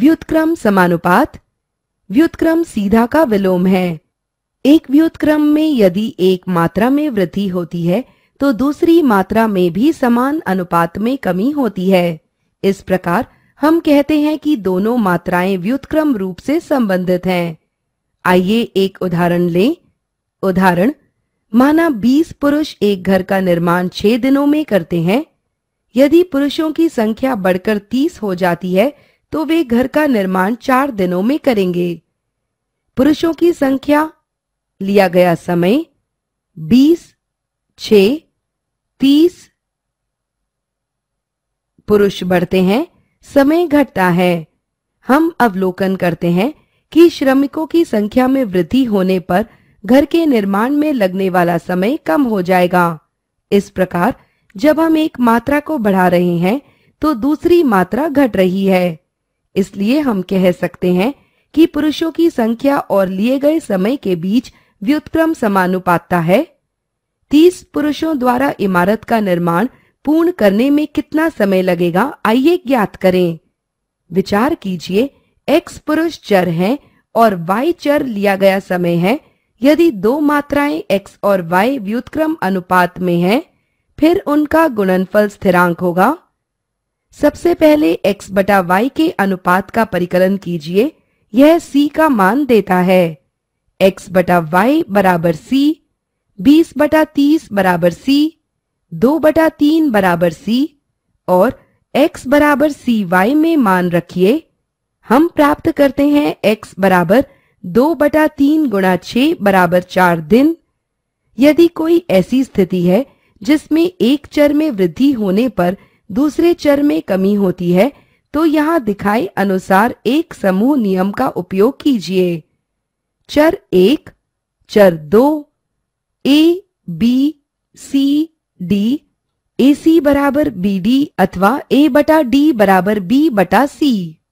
व्युतक्रम समानुपात व्युतक्रम सीधा का विलोम है एक व्युतक्रम में यदि एक मात्रा में वृद्धि होती है तो दूसरी मात्रा में भी समान अनुपात में कमी होती है इस प्रकार हम कहते हैं कि दोनों मात्राएं व्युतक्रम रूप से संबंधित हैं। आइए एक उदाहरण लें उदाहरण माना 20 पुरुष एक घर का निर्माण 6 दिनों में करते हैं यदि पुरुषों की संख्या बढ़कर 30 हो जाती है तो वे घर का निर्माण चार दिनों में करेंगे पुरुषों की संख्या लिया गया समय बीस छ तीस पुरुष बढ़ते हैं समय घटता है हम अवलोकन करते हैं कि श्रमिकों की संख्या में वृद्धि होने पर घर के निर्माण में लगने वाला समय कम हो जाएगा इस प्रकार जब हम एक मात्रा को बढ़ा रहे हैं तो दूसरी मात्रा घट रही है इसलिए हम कह सकते हैं कि पुरुषों की संख्या और लिए गए समय के बीच व्युत्क्रम समानुपातता है तीस पुरुषों द्वारा इमारत का निर्माण पूर्ण करने में कितना समय लगेगा आइए ज्ञात करें विचार कीजिए एक्स पुरुष चर है और वाई चर लिया गया समय है यदि दो मात्राएं एक्स और वाई व्युतक्रम अनुपात में हैं, फिर उनका गुणनफल स्थिरांक होगा सबसे पहले x बटा वाई के अनुपात का परिकलन कीजिए यह c का मान देता है x बटा वाई बराबर सी बीस बटा तीस बराबर सी दो बटा तीन बराबर सी और x बराबर सी वाई में मान रखिए हम प्राप्त करते हैं x बराबर दो बटा तीन गुणा छ बराबर चार दिन यदि कोई ऐसी स्थिति है जिसमें एक चर में वृद्धि होने पर दूसरे चर में कमी होती है तो यहाँ दिखाई अनुसार एक समूह नियम का उपयोग कीजिए चर एक चर दो A B C D A सी बराबर बी डी अथवा ए बटा डी बराबर बी बटा सी